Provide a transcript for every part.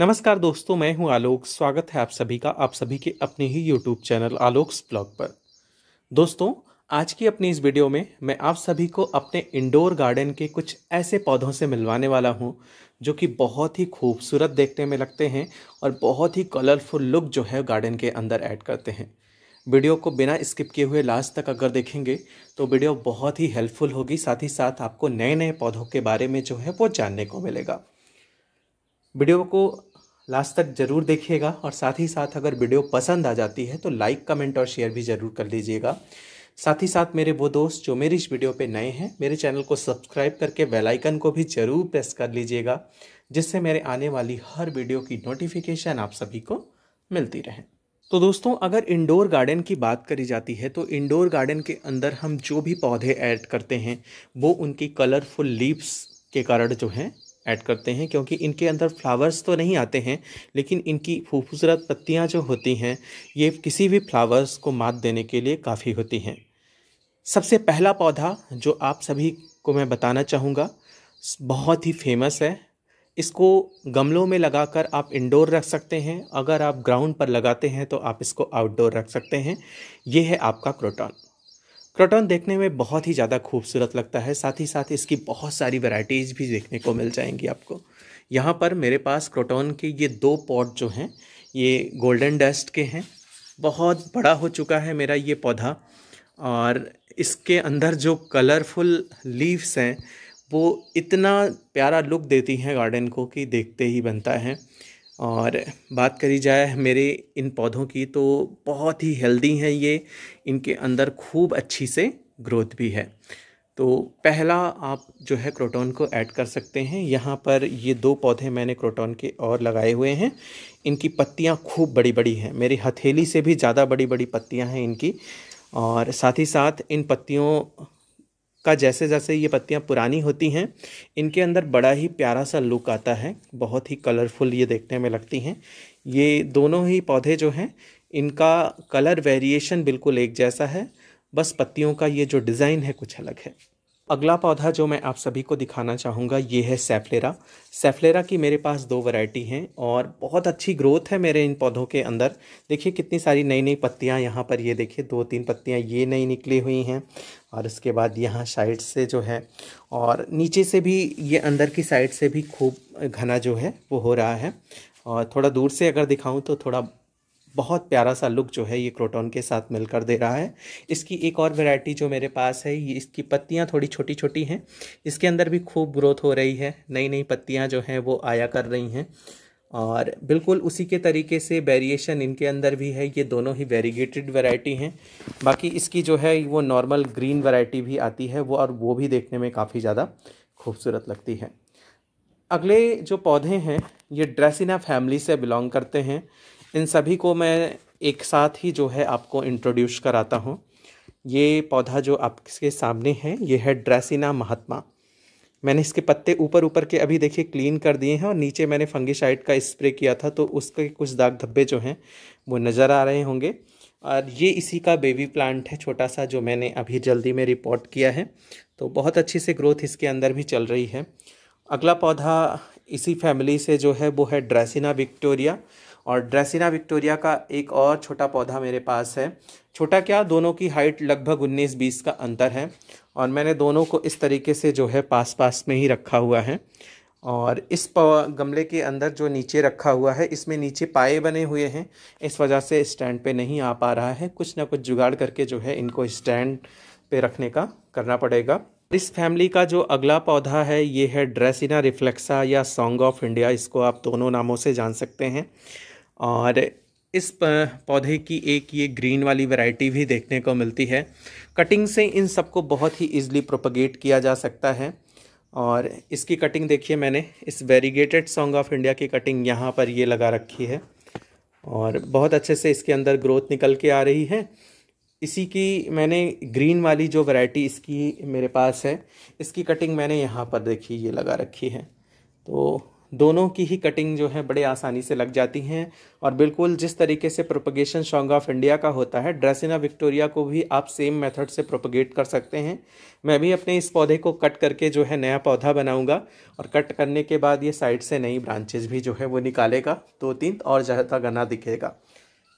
नमस्कार दोस्तों मैं हूं आलोक स्वागत है आप सभी का आप सभी के अपने ही यूट्यूब चैनल आलोक्स ब्लॉग पर दोस्तों आज की अपनी इस वीडियो में मैं आप सभी को अपने इंडोर गार्डन के कुछ ऐसे पौधों से मिलवाने वाला हूं जो कि बहुत ही खूबसूरत देखने में लगते हैं और बहुत ही कलरफुल लुक जो है गार्डन के अंदर ऐड करते हैं वीडियो को बिना स्किप किए हुए लास्ट तक अगर देखेंगे तो वीडियो बहुत ही हेल्पफुल होगी साथ ही साथ आपको नए नए पौधों के बारे में जो है वो जानने को मिलेगा वीडियो को लास्ट तक ज़रूर देखिएगा और साथ ही साथ अगर वीडियो पसंद आ जाती है तो लाइक कमेंट और शेयर भी ज़रूर कर लीजिएगा साथ ही साथ मेरे वो दोस्त जो मेरी इस वीडियो पे नए हैं मेरे चैनल को सब्सक्राइब करके बेल आइकन को भी ज़रूर प्रेस कर लीजिएगा जिससे मेरे आने वाली हर वीडियो की नोटिफिकेशन आप सभी को मिलती रहे तो दोस्तों अगर इंडोर गार्डन की बात करी जाती है तो इंडोर गार्डन के अंदर हम जो भी पौधे ऐड करते हैं वो उनकी कलरफुल लीव्स के कारण जो हैं ऐड करते हैं क्योंकि इनके अंदर फ्लावर्स तो नहीं आते हैं लेकिन इनकी खूबसूरत पत्तियाँ जो होती हैं ये किसी भी फ्लावर्स को मात देने के लिए काफ़ी होती हैं सबसे पहला पौधा जो आप सभी को मैं बताना चाहूँगा बहुत ही फेमस है इसको गमलों में लगाकर आप इंडोर रख सकते हैं अगर आप ग्राउंड पर लगाते हैं तो आप इसको आउटडोर रख सकते हैं ये है आपका क्रोटॉन क्रटन देखने में बहुत ही ज़्यादा खूबसूरत लगता है साथ ही साथ इसकी बहुत सारी वैरायटीज़ भी देखने को मिल जाएंगी आपको यहाँ पर मेरे पास क्रोटोन के ये दो पॉट जो हैं ये गोल्डन डस्ट के हैं बहुत बड़ा हो चुका है मेरा ये पौधा और इसके अंदर जो कलरफुल लीव्स हैं वो इतना प्यारा लुक देती हैं गार्डन को कि देखते ही बनता है और बात करी जाए मेरे इन पौधों की तो बहुत ही हेल्दी हैं ये इनके अंदर खूब अच्छी से ग्रोथ भी है तो पहला आप जो है क्रोटोन को ऐड कर सकते हैं यहाँ पर ये दो पौधे मैंने क्रोटोन के और लगाए हुए हैं इनकी पत्तियाँ खूब बड़ी बड़ी हैं मेरी हथेली से भी ज़्यादा बड़ी बड़ी पत्तियाँ हैं इनकी और साथ ही साथ इन पत्तियों का जैसे जैसे ये पत्तियाँ पुरानी होती हैं इनके अंदर बड़ा ही प्यारा सा लुक आता है बहुत ही कलरफुल ये देखने में लगती हैं ये दोनों ही पौधे जो हैं इनका कलर वेरिएशन बिल्कुल एक जैसा है बस पत्तियों का ये जो डिज़ाइन है कुछ अलग है अगला पौधा जो मैं आप सभी को दिखाना चाहूँगा ये है सेफलेरा सेफलेरा की मेरे पास दो वैरायटी हैं और बहुत अच्छी ग्रोथ है मेरे इन पौधों के अंदर देखिए कितनी सारी नई नई पत्तियाँ यहाँ पर ये देखिए दो तीन पत्तियाँ ये नई निकली हुई हैं और उसके बाद यहाँ साइड से जो है और नीचे से भी ये अंदर की साइड से भी खूब घना जो है वो हो रहा है और थोड़ा दूर से अगर दिखाऊँ तो थोड़ा बहुत प्यारा सा लुक जो है ये क्रोटॉन के साथ मिलकर दे रहा है इसकी एक और वैरायटी जो मेरे पास है ये इसकी पत्तियाँ थोड़ी छोटी छोटी हैं इसके अंदर भी खूब ग्रोथ हो रही है नई नई पत्तियाँ जो हैं वो आया कर रही हैं और बिल्कुल उसी के तरीके से वेरिएशन इनके अंदर भी है ये दोनों ही वेरीगेटेड वैरायटी हैं बाकी इसकी जो है वो नॉर्मल ग्रीन वैरायटी भी आती है वो और वो भी देखने में काफ़ी ज़्यादा खूबसूरत लगती है अगले जो पौधे हैं ये ड्रेसिना फैमिली से बिलोंग करते हैं इन सभी को मैं एक साथ ही जो है आपको इंट्रोड्यूस कराता हूँ ये पौधा जो आपके सामने है ये है ड्रेसिना महात्मा मैंने इसके पत्ते ऊपर ऊपर के अभी देखिए क्लीन कर दिए हैं और नीचे मैंने फंगिसाइड का स्प्रे किया था तो उसके कुछ दाग धब्बे जो हैं वो नज़र आ रहे होंगे और ये इसी का बेबी प्लांट है छोटा सा जो मैंने अभी जल्दी में रिपोर्ट किया है तो बहुत अच्छी से ग्रोथ इसके अंदर भी चल रही है अगला पौधा इसी फैमिली से जो है वो है ड्रेसिना विक्टोरिया और ड्रेसिना विक्टोरिया का एक और छोटा पौधा मेरे पास है छोटा क्या दोनों की हाइट लगभग उन्नीस बीस का अंतर है और मैंने दोनों को इस तरीके से जो है पास पास में ही रखा हुआ है और इस गमले के अंदर जो नीचे रखा हुआ है इसमें नीचे पाए बने हुए हैं इस वजह से स्टैंड पे नहीं आ पा रहा है कुछ ना कुछ जुगाड़ करके जो है इनको स्टैंड पे रखने का करना पड़ेगा इस फैमिली का जो अगला पौधा है ये है ड्रेसिना रिफ्लेक्सा या सॉन्ग ऑफ इंडिया इसको आप दोनों नामों से जान सकते हैं और इस पौधे की एक ये ग्रीन वाली वैरायटी भी देखने को मिलती है कटिंग से इन सबको बहुत ही इजीली प्रोपगेट किया जा सकता है और इसकी कटिंग देखिए मैंने इस वेरीगेटेड सॉन्ग ऑफ इंडिया की कटिंग यहाँ पर ये लगा रखी है और बहुत अच्छे से इसके अंदर ग्रोथ निकल के आ रही है इसी की मैंने ग्रीन वाली जो वैरायटी इसकी मेरे पास है इसकी कटिंग मैंने यहाँ पर देखी ये लगा रखी है तो दोनों की ही कटिंग जो है बड़े आसानी से लग जाती हैं और बिल्कुल जिस तरीके से प्रोपगेशन सॉन्ग ऑफ इंडिया का होता है ड्रेसिना विक्टोरिया को भी आप सेम मेथड से प्रोपगेट कर सकते हैं मैं भी अपने इस पौधे को कट करके जो है नया पौधा बनाऊंगा और कट करने के बाद ये साइड से नई ब्रांचेज भी जो है वो निकालेगा दो तीन और ज़्यादा गना दिखेगा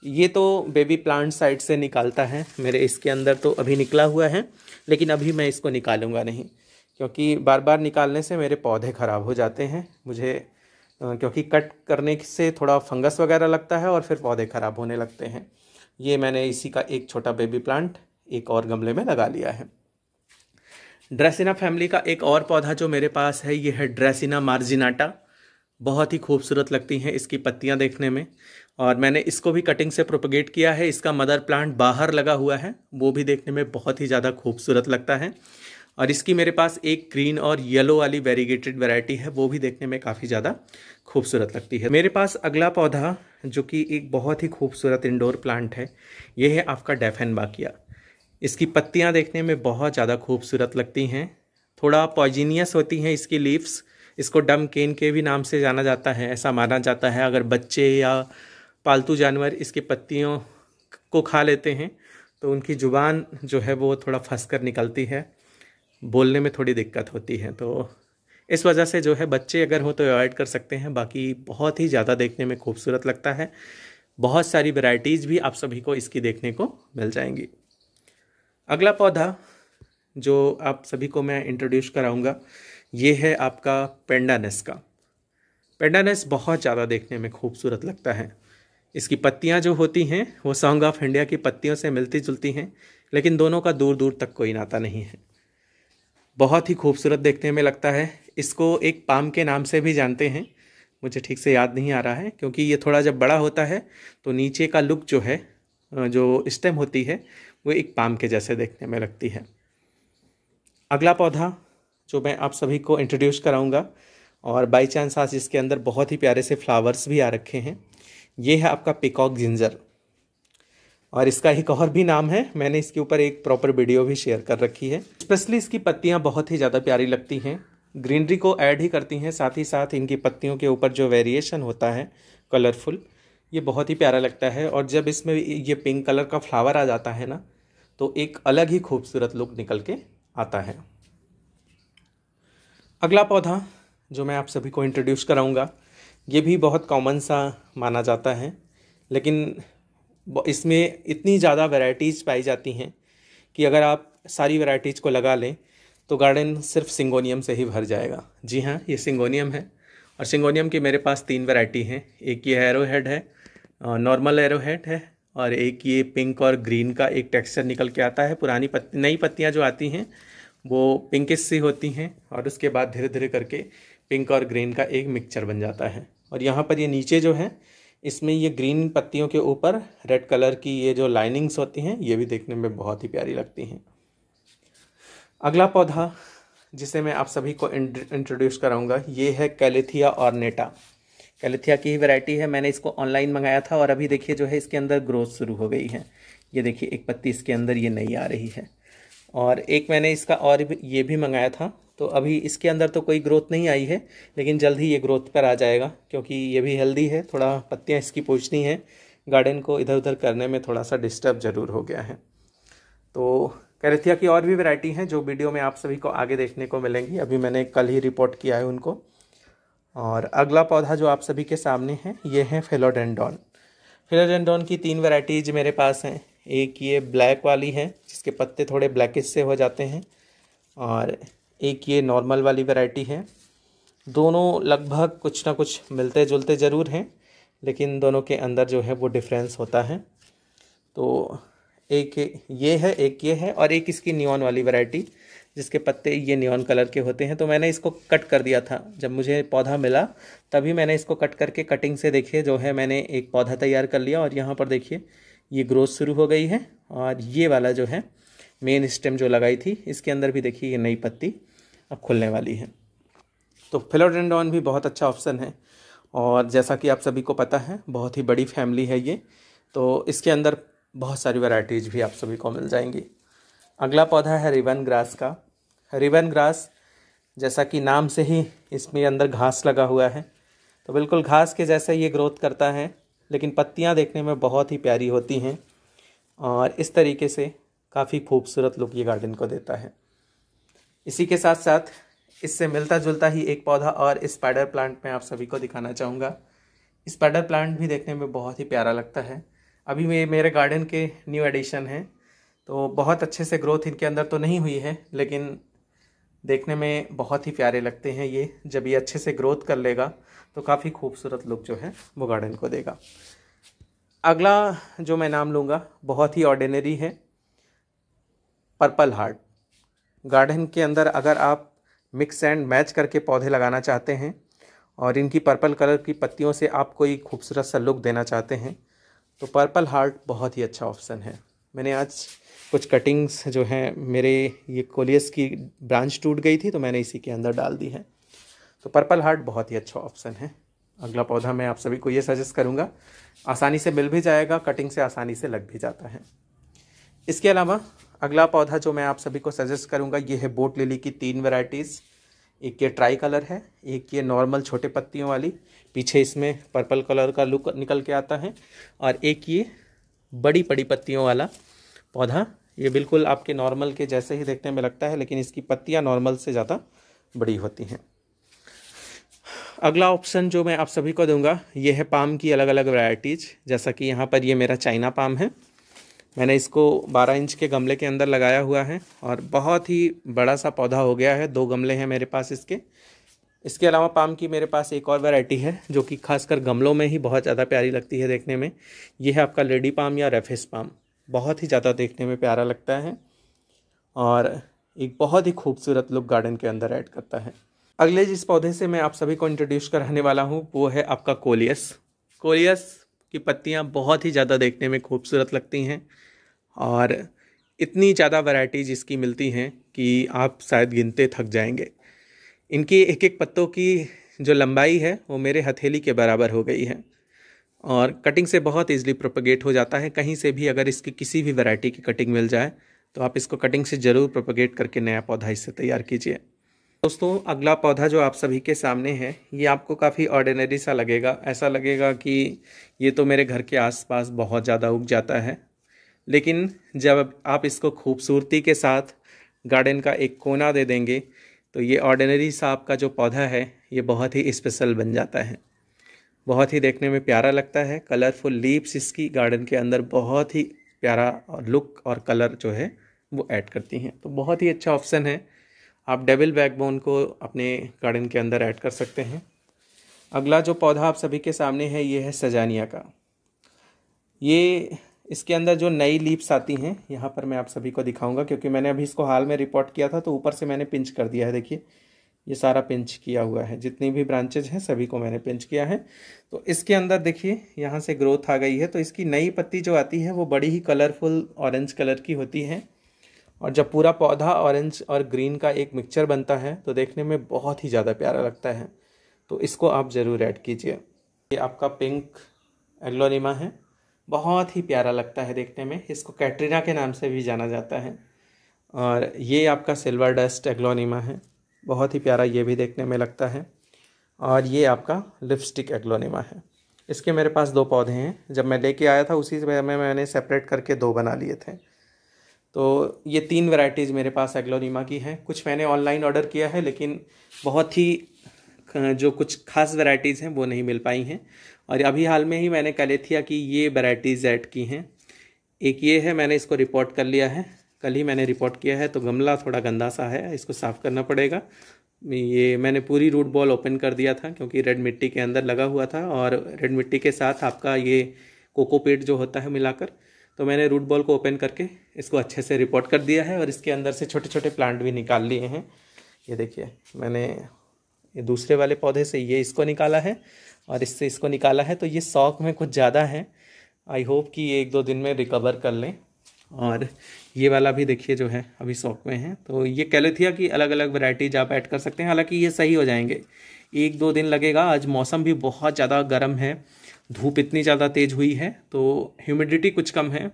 ये तो बेबी प्लांट साइड से निकालता है मेरे इसके अंदर तो अभी निकला हुआ है लेकिन अभी मैं इसको निकालूंगा नहीं क्योंकि बार बार निकालने से मेरे पौधे ख़राब हो जाते हैं मुझे क्योंकि कट करने से थोड़ा फंगस वगैरह लगता है और फिर पौधे ख़राब होने लगते हैं ये मैंने इसी का एक छोटा बेबी प्लांट एक और गमले में लगा लिया है ड्रेसिना फैमिली का एक और पौधा जो मेरे पास है ये है ड्रेसिना मार्जिनाटा बहुत ही खूबसूरत लगती हैं इसकी पत्तियाँ देखने में और मैंने इसको भी कटिंग से प्रोपोगेट किया है इसका मदर प्लांट बाहर लगा हुआ है वो भी देखने में बहुत ही ज़्यादा खूबसूरत लगता है और इसकी मेरे पास एक ग्रीन और येलो वाली वेरीगेटेड वेराइटी है वो भी देखने में काफ़ी ज़्यादा खूबसूरत लगती है मेरे पास अगला पौधा जो कि एक बहुत ही खूबसूरत इंडोर प्लांट है ये है आपका डेफेन बाकिया इसकी पत्तियाँ देखने में बहुत ज़्यादा खूबसूरत लगती हैं थोड़ा पॉइजीनियस होती हैं इसकी लीव्स इसको डम केन के भी नाम से जाना जाता है ऐसा माना जाता है अगर बच्चे या पालतू जानवर इसकी पत्तियों को खा लेते हैं तो उनकी ज़ुबान जो है वो थोड़ा फंस कर निकलती है बोलने में थोड़ी दिक्कत होती है तो इस वजह से जो है बच्चे अगर हो तो अवॉइड कर सकते हैं बाकी बहुत ही ज़्यादा देखने में खूबसूरत लगता है बहुत सारी वेराइटीज़ भी आप सभी को इसकी देखने को मिल जाएंगी अगला पौधा जो आप सभी को मैं इंट्रोड्यूस कराऊंगा ये है आपका पेंडानेस का पेंडानेस बहुत ज़्यादा देखने में खूबसूरत लगता है इसकी पत्तियाँ जो होती हैं वो सॉन्ग ऑफ इंडिया की पत्तियों से मिलती जुलती हैं लेकिन दोनों का दूर दूर तक कोई नाता नहीं है बहुत ही खूबसूरत देखने में लगता है इसको एक पाम के नाम से भी जानते हैं मुझे ठीक से याद नहीं आ रहा है क्योंकि ये थोड़ा जब बड़ा होता है तो नीचे का लुक जो है जो स्टेम होती है वो एक पाम के जैसे देखने में लगती है अगला पौधा जो मैं आप सभी को इंट्रोड्यूस कराऊंगा और बाई चांस आज इसके अंदर बहुत ही प्यारे से फ्लावर्स भी आ रखे हैं ये है आपका पिकॉक जिंजर और इसका एक और भी नाम है मैंने इसके ऊपर एक प्रॉपर वीडियो भी शेयर कर रखी है स्पेशली इसकी पत्तियाँ बहुत ही ज़्यादा प्यारी लगती हैं ग्रीनरी को ऐड ही करती हैं साथ ही साथ इनकी पत्तियों के ऊपर जो वेरिएशन होता है कलरफुल ये बहुत ही प्यारा लगता है और जब इसमें ये पिंक कलर का फ्लावर आ जाता है ना तो एक अलग ही खूबसूरत लुक निकल के आता है अगला पौधा जो मैं आप सभी को इंट्रोड्यूस कराऊंगा ये भी बहुत कॉमन सा माना जाता है लेकिन इसमें इतनी ज़्यादा वैरायटीज़ पाई जाती हैं कि अगर आप सारी वैरायटीज़ को लगा लें तो गार्डन सिर्फ सिंगोनियम से ही भर जाएगा जी हाँ ये सिंगोनियम है और सिंगोनियम की मेरे पास तीन वैरायटी हैं एक ये एरो हेड है नॉर्मल एरो हेड है और एक ये पिंक और ग्रीन का एक टेक्सचर निकल के आता है पुरानी पत्ती नई पत्तियाँ जो आती हैं वो पिंकिस सी होती हैं और उसके बाद धीरे धीरे करके पिंक और ग्रीन का एक मिक्सचर बन जाता है और यहाँ पर ये नीचे जो है इसमें ये ग्रीन पत्तियों के ऊपर रेड कलर की ये जो लाइनिंग्स होती हैं ये भी देखने में बहुत ही प्यारी लगती हैं अगला पौधा जिसे मैं आप सभी को इंट्रोड्यूस कराऊंगा ये है कैलिथिया ऑर्नेटा कैलिथिया की ही वैरायटी है मैंने इसको ऑनलाइन मंगाया था और अभी देखिए जो है इसके अंदर ग्रोथ शुरू हो गई है ये देखिए एक पत्ती इसके अंदर ये नई आ रही है और एक मैंने इसका और ये भी मंगाया था तो अभी इसके अंदर तो कोई ग्रोथ नहीं आई है लेकिन जल्द ही ये ग्रोथ पर आ जाएगा क्योंकि ये भी हेल्दी है थोड़ा पत्तियाँ इसकी पूछनी है गार्डन को इधर उधर करने में थोड़ा सा डिस्टर्ब ज़रूर हो गया है तो कैरेथिया की और भी वैरायटी हैं जो वीडियो में आप सभी को आगे देखने को मिलेंगी अभी मैंने कल ही रिपोर्ट किया है उनको और अगला पौधा जो आप सभी के सामने है ये है फेलोडेंडॉन फेलोडेंडॉन की तीन वैरायटीज मेरे पास हैं एक ये ब्लैक वाली है जिसके पत्ते थोड़े ब्लैकिश से हो जाते हैं और एक ये नॉर्मल वाली वैरायटी है दोनों लगभग कुछ ना कुछ मिलते जुलते ज़रूर हैं लेकिन दोनों के अंदर जो है वो डिफरेंस होता है तो एक ये है एक ये है और एक इसकी नियॉन वाली वैरायटी जिसके पत्ते ये नियॉन कलर के होते हैं तो मैंने इसको कट कर दिया था जब मुझे पौधा मिला तभी मैंने इसको कट करके कटिंग से देखिए जो है मैंने एक पौधा तैयार कर लिया और यहाँ पर देखिए ये ग्रोथ शुरू हो गई है और ये वाला जो है मेन स्टेम जो लगाई थी इसके अंदर भी देखिए ये नई पत्ती अब खुलने वाली है तो फिलोडेंडॉन भी बहुत अच्छा ऑप्शन है और जैसा कि आप सभी को पता है बहुत ही बड़ी फैमिली है ये तो इसके अंदर बहुत सारी वैरायटीज भी आप सभी को मिल जाएंगी अगला पौधा है रिवन ग्रास का रिवन ग्रास जैसा कि नाम से ही इसमें अंदर घास लगा हुआ है तो बिल्कुल घास के जैसा ये ग्रोथ करता है लेकिन पत्तियाँ देखने में बहुत ही प्यारी होती हैं और इस तरीके से काफ़ी खूबसूरत लुक ये गार्डन को देता है इसी के साथ साथ इससे मिलता जुलता ही एक पौधा और स्पाइडर प्लांट में आप सभी को दिखाना चाहूँगा स्पाइडर प्लांट भी देखने में बहुत ही प्यारा लगता है अभी ये मेरे गार्डन के न्यू एडिशन है तो बहुत अच्छे से ग्रोथ इनके अंदर तो नहीं हुई है लेकिन देखने में बहुत ही प्यारे लगते हैं ये जब ये अच्छे से ग्रोथ कर लेगा तो काफ़ी खूबसूरत लुक जो है वो गार्डन को देगा अगला जो मैं नाम लूँगा बहुत ही ऑर्डिनरी है पर्पल हार्ट गार्डन के अंदर अगर आप मिक्स एंड मैच करके पौधे लगाना चाहते हैं और इनकी पर्पल कलर की पत्तियों से आप कोई खूबसूरत सा लुक देना चाहते हैं तो पर्पल हार्ट बहुत ही अच्छा ऑप्शन है मैंने आज कुछ कटिंग्स जो हैं मेरे ये कोलियस की ब्रांच टूट गई थी तो मैंने इसी के अंदर डाल दी है तो पर्पल हार्ट बहुत ही अच्छा ऑप्शन है अगला पौधा मैं आप सभी को ये सजेस्ट करूँगा आसानी से मिल भी जाएगा कटिंग से आसानी से लग भी जाता है इसके अलावा अगला पौधा जो मैं आप सभी को सजेस्ट करूँगा ये है बोट लिली की तीन वैरायटीज़ एक ये ट्राई कलर है एक ये नॉर्मल छोटे पत्तियों वाली पीछे इसमें पर्पल कलर का लुक निकल के आता है और एक ये बड़ी बड़ी पत्तियों वाला पौधा ये बिल्कुल आपके नॉर्मल के जैसे ही देखने में लगता है लेकिन इसकी पत्तियाँ नॉर्मल से ज़्यादा बड़ी होती हैं अगला ऑप्शन जो मैं आप सभी को दूंगा ये है पाम की अलग अलग वैरायटीज़ जैसा कि यहाँ पर ये मेरा चाइना पाम है मैंने इसको 12 इंच के गमले के अंदर लगाया हुआ है और बहुत ही बड़ा सा पौधा हो गया है दो गमले हैं मेरे पास इसके इसके अलावा पाम की मेरे पास एक और वैरायटी है जो कि खासकर गमलों में ही बहुत ज़्यादा प्यारी लगती है देखने में यह है आपका लेडी पाम या रेफेस पाम बहुत ही ज़्यादा देखने में प्यारा लगता है और एक बहुत ही खूबसूरत लुक गार्डन के अंदर ऐड करता है अगले जिस पौधे से मैं आप सभी को इंट्रोड्यूस कराने वाला हूँ वो है आपका कोलियस कोलियस की पत्तियाँ बहुत ही ज़्यादा देखने में खूबसूरत लगती हैं और इतनी ज़्यादा वैरायटीज इसकी मिलती हैं कि आप शायद गिनते थक जाएंगे इनकी एक एक पत्तों की जो लंबाई है वो मेरे हथेली के बराबर हो गई है और कटिंग से बहुत ईजिली प्रोपगेट हो जाता है कहीं से भी अगर इसकी किसी भी वैरायटी की कटिंग मिल जाए तो आप इसको कटिंग से ज़रूर प्रोपगेट करके नया पौधा इससे तैयार कीजिए दोस्तों अगला पौधा जो आप सभी के सामने है ये आपको काफ़ी ऑर्डिनरी सा लगेगा ऐसा लगेगा कि ये तो मेरे घर के आसपास बहुत ज़्यादा उग जाता है लेकिन जब आप इसको खूबसूरती के साथ गार्डन का एक कोना दे देंगे तो ये ऑर्डिनरी सा आपका जो पौधा है ये बहुत ही स्पेशल बन जाता है बहुत ही देखने में प्यारा लगता है कलरफुल लीप्स इसकी गार्डन के अंदर बहुत ही प्यारा लुक और कलर जो है वो ऐड करती हैं तो बहुत ही अच्छा ऑप्शन है आप डेबल बैकबोन को अपने गार्डन के अंदर ऐड कर सकते हैं अगला जो पौधा आप सभी के सामने है ये है सजानिया का ये इसके अंदर जो नई लीप्स आती हैं यहाँ पर मैं आप सभी को दिखाऊंगा क्योंकि मैंने अभी इसको हाल में रिपोर्ट किया था तो ऊपर से मैंने पिंच कर दिया है देखिए ये सारा पिंच किया हुआ है जितनी भी ब्रांचेज हैं सभी को मैंने पिंच किया है तो इसके अंदर देखिए यहाँ से ग्रोथ आ गई है तो इसकी नई पत्ती जो आती है वो बड़ी ही कलरफुल ऑरेंज कलर की होती है और जब पूरा पौधा ऑरेंज और ग्रीन का एक मिक्सचर बनता है तो देखने में बहुत ही ज़्यादा प्यारा लगता है तो इसको आप ज़रूर ऐड कीजिए ये आपका पिंक एग्लोनिमा है बहुत ही प्यारा लगता है देखने में इसको कैटरीना के नाम से भी जाना जाता है और ये आपका सिल्वर डस्ट एग्लोनिमा है बहुत ही प्यारा ये भी देखने में लगता है और ये आपका लिपस्टिक एग्लोनिमा है इसके मेरे पास दो पौधे हैं जब मैं लेके आया था उसी समय मैंने सेपरेट करके दो बना लिए थे तो ये तीन वैरायटीज़ मेरे पास एग्लोनीमा की हैं कुछ मैंने ऑनलाइन ऑर्डर किया है लेकिन बहुत ही जो कुछ खास वैरायटीज़ हैं वो नहीं मिल पाई हैं और अभी हाल में ही मैंने कलेथिया की ये वैरायटीज़ ऐड की हैं एक ये है मैंने इसको रिपोर्ट कर लिया है कल ही मैंने रिपोर्ट किया है तो गमला थोड़ा गंदा सा है इसको साफ़ करना पड़ेगा ये मैंने पूरी रूट बॉल ओपन कर दिया था क्योंकि रेड मिट्टी के अंदर लगा हुआ था और रेड मिट्टी के साथ आपका ये कोकोपेट जो होता है मिलाकर तो मैंने रूट बॉल को ओपन करके इसको अच्छे से रिपोर्ट कर दिया है और इसके अंदर से छोटे छोटे प्लांट भी निकाल लिए हैं ये देखिए मैंने ये दूसरे वाले पौधे से ये इसको निकाला है और इससे इसको निकाला है तो ये शौक में कुछ ज़्यादा है आई होप कि ये एक दो दिन में रिकवर कर लें और ये वाला भी देखिए जो है अभी शौक में है तो ये कैलेथिया की अलग अलग वैरायटीज आप ऐड कर सकते हैं हालांकि ये सही हो जाएंगे एक दो दिन लगेगा आज मौसम भी बहुत ज़्यादा गर्म है धूप इतनी ज़्यादा तेज़ हुई है तो ह्यूमिडिटी कुछ कम है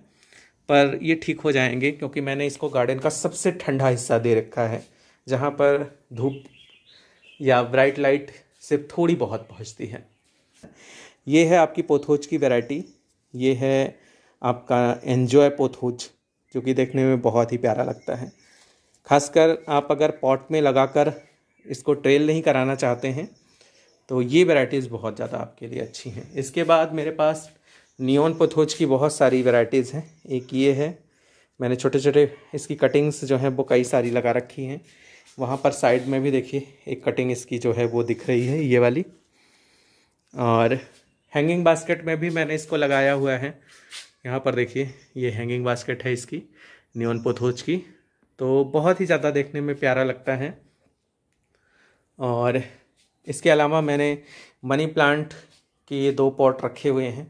पर ये ठीक हो जाएंगे क्योंकि मैंने इसको गार्डन का सबसे ठंडा हिस्सा दे रखा है जहाँ पर धूप या ब्राइट लाइट सिर्फ थोड़ी बहुत पहुँचती है ये है आपकी पोथोज की वैरायटी ये है आपका एन्जॉय पोथोज जो कि देखने में बहुत ही प्यारा लगता है खासकर आप अगर पॉट में लगाकर इसको ट्रेल नहीं कराना चाहते हैं तो ये वैराइटीज़ बहुत ज़्यादा आपके लिए अच्छी हैं इसके बाद मेरे पास नियोन पथोज की बहुत सारी वैराइटीज़ हैं एक ये है मैंने छोटे छोटे इसकी कटिंग्स जो हैं वो कई सारी लगा रखी हैं वहाँ पर साइड में भी देखिए एक कटिंग इसकी जो है वो दिख रही है ये वाली और हैंगिंग बास्केट में भी मैंने इसको लगाया हुआ है यहाँ पर देखिए ये हैंगिंग बास्केट है इसकी नियोन पोथोज की तो बहुत ही ज़्यादा देखने में प्यारा लगता है और इसके अलावा मैंने मनी प्लांट के ये दो पॉट रखे हुए हैं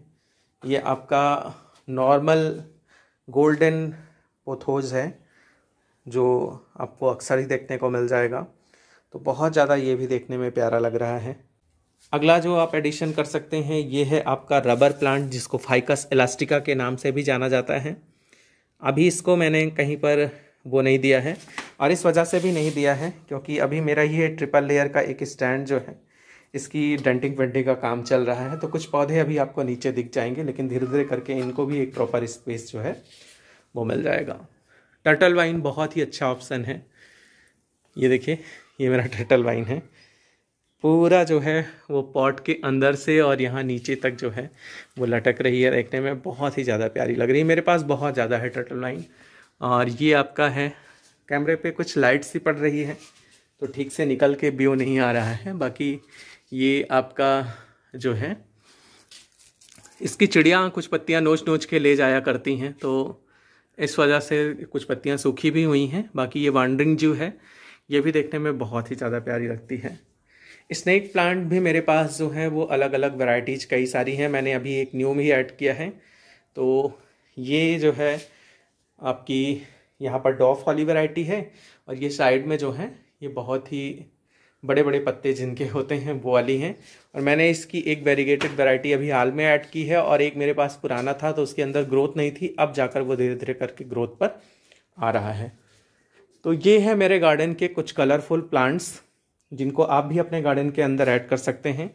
ये आपका नॉर्मल गोल्डन पोथोज है जो आपको अक्सर ही देखने को मिल जाएगा तो बहुत ज़्यादा ये भी देखने में प्यारा लग रहा है अगला जो आप एडिशन कर सकते हैं ये है आपका रबर प्लांट जिसको फाइकस इलास्टिका के नाम से भी जाना जाता है अभी इसको मैंने कहीं पर वो नहीं दिया है और इस वजह से भी नहीं दिया है क्योंकि अभी मेरा ये ट्रिपल लेयर का एक स्टैंड जो है इसकी डेंटिंग वेंटिंग का काम चल रहा है तो कुछ पौधे अभी आपको नीचे दिख जाएंगे लेकिन धीरे धीरे करके इनको भी एक प्रॉपर स्पेस जो है वो मिल जाएगा टर्टल वाइन बहुत ही अच्छा ऑप्शन है ये देखिए ये मेरा टर्टल वाइन है पूरा जो है वो पॉट के अंदर से और यहाँ नीचे तक जो है वो लटक रही है देखने में बहुत ही ज़्यादा प्यारी लग रही है मेरे पास बहुत ज़्यादा है टर्टल वाइन और ये आपका है कैमरे पे कुछ लाइट सी पड़ रही है तो ठीक से निकल के व्यू नहीं आ रहा है बाकी ये आपका जो है इसकी चिड़िया कुछ पत्तियाँ नोच नोच के ले जाया करती हैं तो इस वजह से कुछ पत्तियाँ सूखी भी हुई हैं बाकी ये वांडरिंग जू है ये भी देखने में बहुत ही ज़्यादा प्यारी लगती है स्नैक प्लांट भी मेरे पास जो है वो अलग अलग वैराइटीज़ कई सारी हैं मैंने अभी एक न्यू भी ऐड किया है तो ये जो है आपकी यहाँ पर डॉफ वाली वैरायटी है और ये साइड में जो है ये बहुत ही बड़े बड़े पत्ते जिनके होते हैं वो वाली हैं और मैंने इसकी एक वेरीगेटेड वैरायटी अभी हाल में ऐड की है और एक मेरे पास पुराना था तो उसके अंदर ग्रोथ नहीं थी अब जाकर वो धीरे धीरे करके ग्रोथ पर आ रहा है तो ये है मेरे गार्डन के कुछ कलरफुल प्लांट्स जिनको आप भी अपने गार्डन के अंदर ऐड कर सकते हैं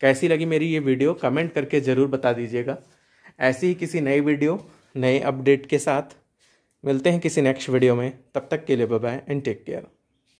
कैसी लगी मेरी ये वीडियो कमेंट करके ज़रूर बता दीजिएगा ऐसी ही किसी नई वीडियो नए अपडेट के साथ मिलते हैं किसी नेक्स्ट वीडियो में तब तक के लिए बाय एंड टेक केयर